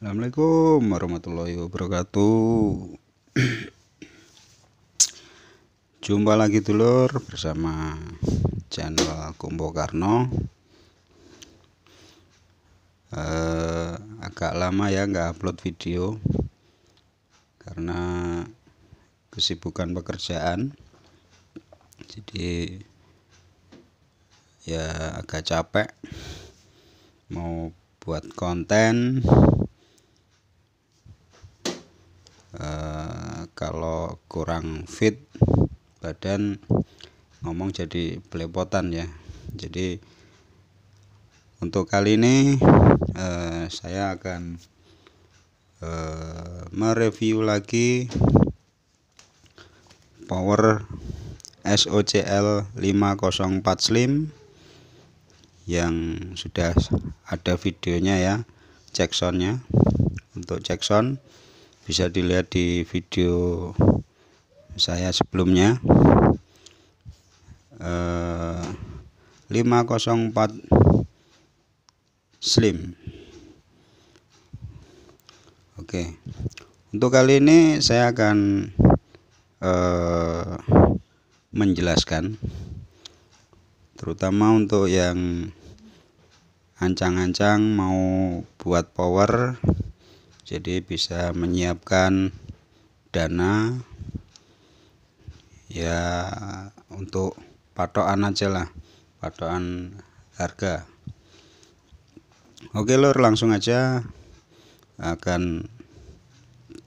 Assalamualaikum warahmatullahi wabarakatuh Jumpa lagi dulur bersama channel Kumbo Karno eh, Agak lama ya nggak upload video Karena kesibukan pekerjaan Jadi ya agak capek mau buat konten kalau kurang fit badan ngomong jadi belepotan ya jadi untuk kali ini eh, saya akan eh, mereview lagi power SOCL 504 Slim yang sudah ada videonya ya cek soundnya untuk jackson bisa dilihat di video saya sebelumnya eh, 504 slim oke untuk kali ini saya akan eh, menjelaskan terutama untuk yang ancang-ancang mau buat power jadi bisa menyiapkan dana ya untuk patokan aja lah patokan harga oke lor langsung aja akan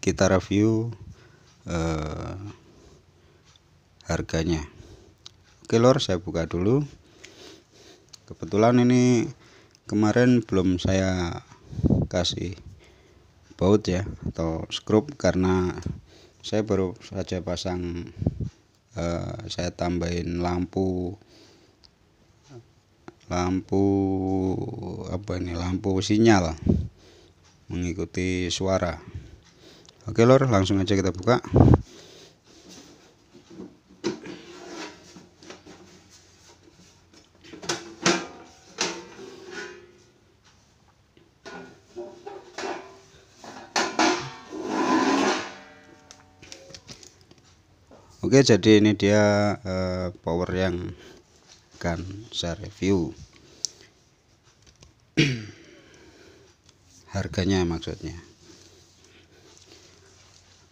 kita review eh, harganya oke lor saya buka dulu kebetulan ini kemarin belum saya kasih baut ya atau skrup karena saya baru saja pasang uh, saya tambahin lampu lampu apa ini lampu sinyal mengikuti suara oke lor langsung aja kita buka Oke jadi ini dia uh, power yang akan saya review harganya maksudnya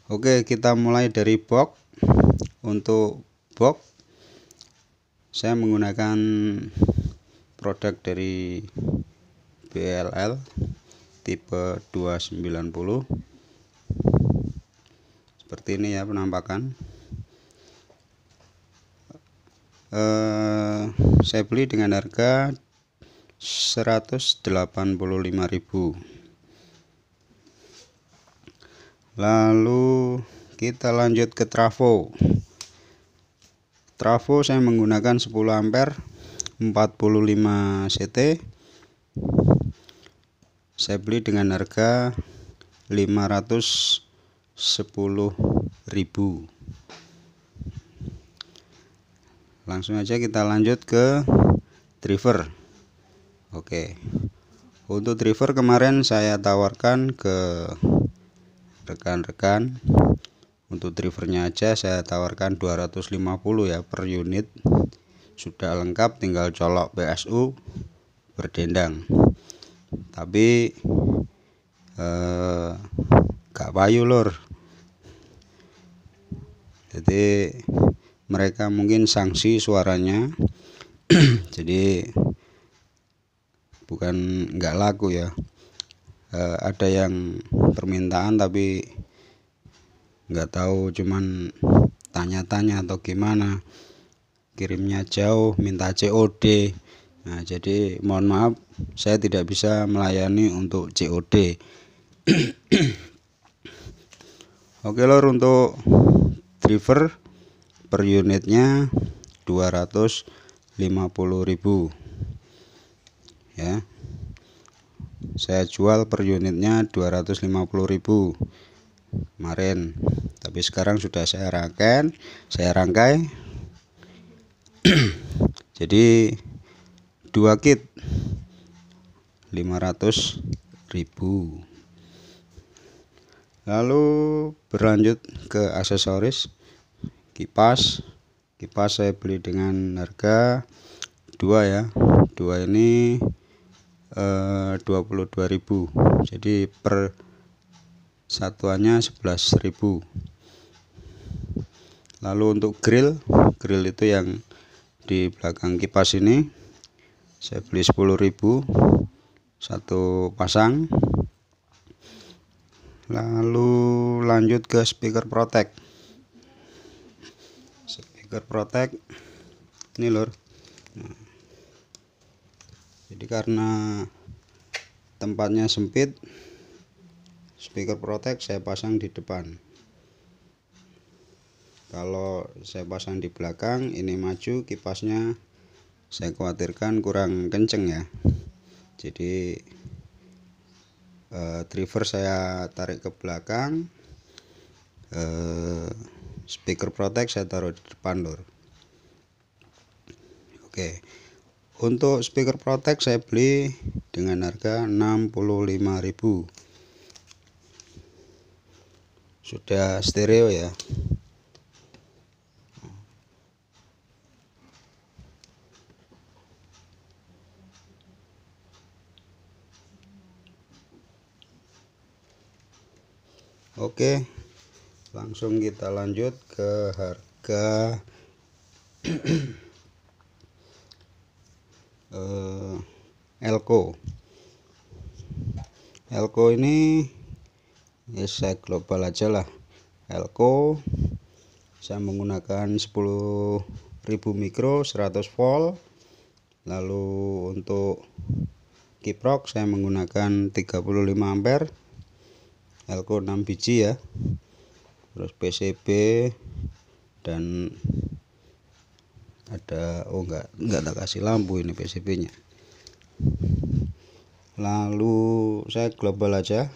Oke kita mulai dari box untuk box saya menggunakan produk dari BLL tipe 290 seperti ini ya penampakan eh, saya beli dengan harga 185.000 lalu kita lanjut ke trafo trafo saya menggunakan 10 ampere 45 CT saya beli dengan harga 510.000 langsung aja kita lanjut ke driver oke untuk driver kemarin saya tawarkan ke rekan-rekan untuk drivernya aja saya tawarkan 250 ya per unit sudah lengkap tinggal colok PSU berdendang tapi eh, gak payu lor jadi mereka mungkin sanksi suaranya jadi bukan nggak laku ya e, ada yang permintaan tapi nggak tahu cuman tanya-tanya atau gimana kirimnya jauh minta COD nah jadi mohon maaf saya tidak bisa melayani untuk COD oke lor untuk driver per unitnya 250.000 ya saya jual per unitnya 250.000 kemarin tapi sekarang sudah saya rangkai saya rangkai jadi dua kit 500.000 lalu berlanjut ke aksesoris kipas kipas saya beli dengan harga dua ya dua ini eh, 22.000 jadi per satuannya 11.000 lalu untuk grill grill itu yang di belakang kipas ini saya beli 10.000 satu pasang lalu lanjut ke speaker protect stiker protek ini lur nah. jadi karena tempatnya sempit speaker protek saya pasang di depan kalau saya pasang di belakang ini maju kipasnya saya khawatirkan kurang kenceng ya jadi eh, driver saya tarik ke belakang eh, speaker protek saya taruh di depan lur oke untuk speaker protek saya beli dengan harga 65000 sudah stereo ya Oke, langsung kita lanjut ke harga eh, elko elko ini ya saya global aja lah elko saya menggunakan 10.000 mikro 100 volt lalu untuk kiprok saya menggunakan 35 ampere elko 6 biji ya terus PCB dan ada oh enggak enggak tak kasih lampu ini PCB nya lalu saya global aja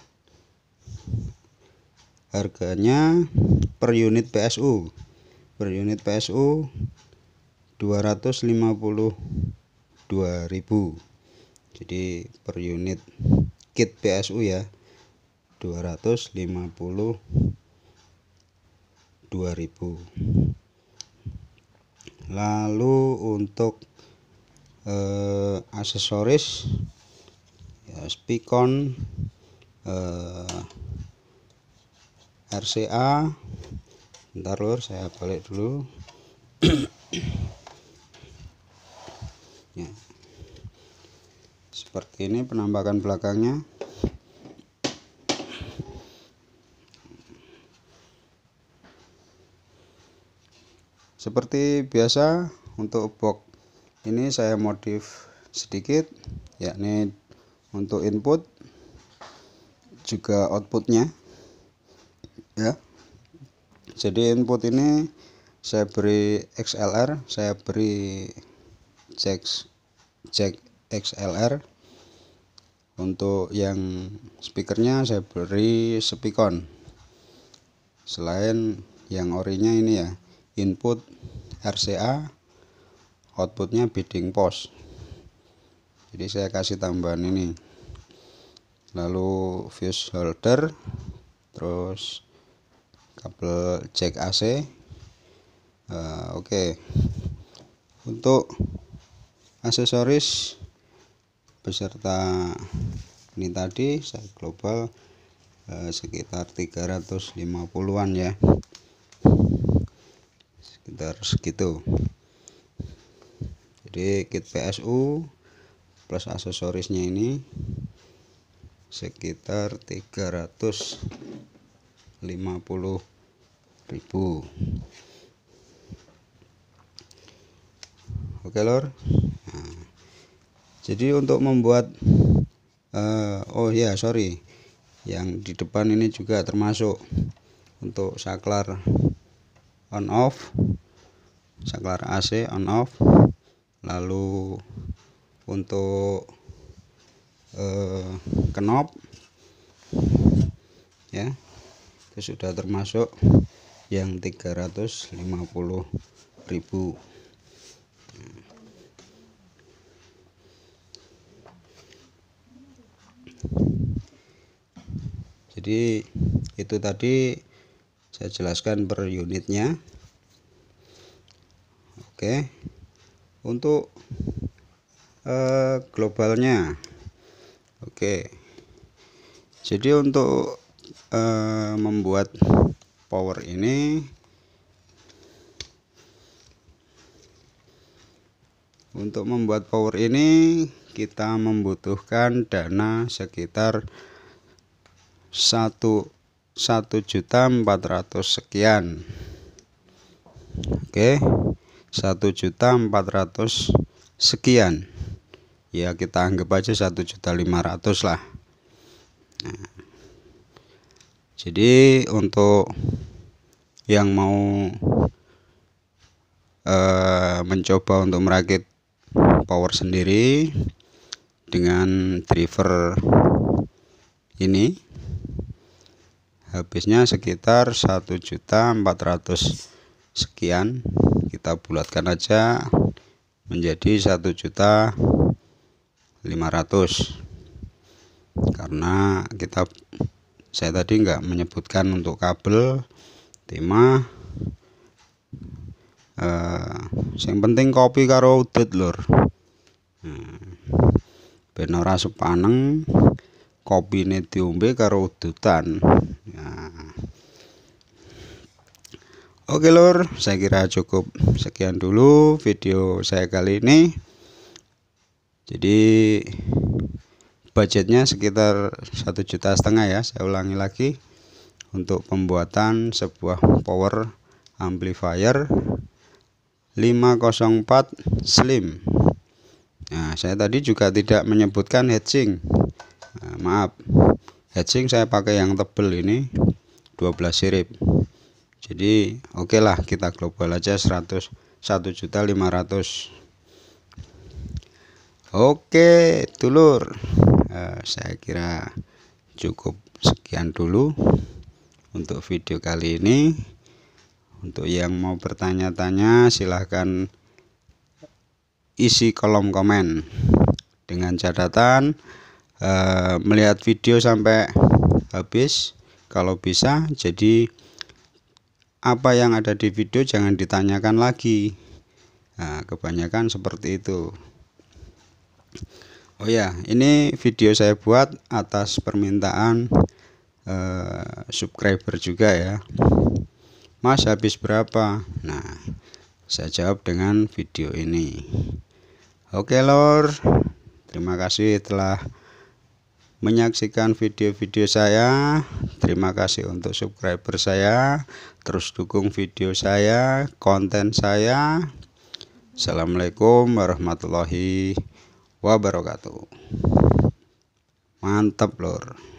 harganya per unit PSU per unit PSU 252.000 jadi per unit kit PSU ya 252.000 2000 lalu untuk eh, aksesoris ya, spikon eh, RCA Ntar lur saya balik dulu ya. seperti ini penampakan belakangnya seperti biasa untuk box ini saya modif sedikit yakni untuk input juga outputnya ya jadi input ini saya beri XLR saya beri jack jack XLR untuk yang speakernya saya beri Sepikon selain yang orinya ini ya input RCA outputnya bidding post jadi saya kasih tambahan ini lalu fuse holder terus kabel jack AC uh, nah, oke okay. untuk aksesoris beserta ini tadi saya global uh, sekitar 350-an ya sekitar segitu jadi kit PSU plus aksesorisnya ini sekitar 350 ribu oke lor nah, jadi untuk membuat uh, oh ya sorry yang di depan ini juga termasuk untuk saklar on off saklar AC on off lalu untuk eh, knob ya itu sudah termasuk yang 350.000 jadi itu tadi saya jelaskan per unitnya oke untuk uh, globalnya oke jadi untuk uh, membuat power ini untuk membuat power ini kita membutuhkan dana sekitar 1 satu juta empat ratus sekian oke satu juta empat ratus sekian ya kita anggap aja satu juta lima ratus lah nah, jadi untuk yang mau eh, mencoba untuk merakit power sendiri dengan driver ini habisnya sekitar 1 juta 400 sekian kita bulatkan aja menjadi 1 juta 500 karena kita saya tadi enggak menyebutkan untuk kabel timah eh, yang penting kopi karo udut lor hmm. benora sepaneng ini diombe karo udutan. Nah. Oke lor, saya kira cukup sekian dulu video saya kali ini. Jadi budgetnya sekitar satu juta setengah ya. Saya ulangi lagi untuk pembuatan sebuah power amplifier 504 slim. Nah, saya tadi juga tidak menyebutkan heatsink. Nah, maaf hedging saya pakai yang tebel ini 12 sirip jadi oke okay lah kita global aja 100 500 oke dulur eh, saya kira cukup sekian dulu untuk video kali ini untuk yang mau bertanya-tanya silahkan isi kolom komen dengan catatan Eh, melihat video sampai habis kalau bisa jadi apa yang ada di video jangan ditanyakan lagi nah, kebanyakan seperti itu Oh ya ini video saya buat atas permintaan uh, subscriber juga ya Mas habis berapa Nah saya jawab dengan video ini Oke lor terima kasih telah menyaksikan video-video saya. Terima kasih untuk subscriber saya. Terus dukung video saya, konten saya. Assalamualaikum warahmatullahi wabarakatuh. Mantap, lor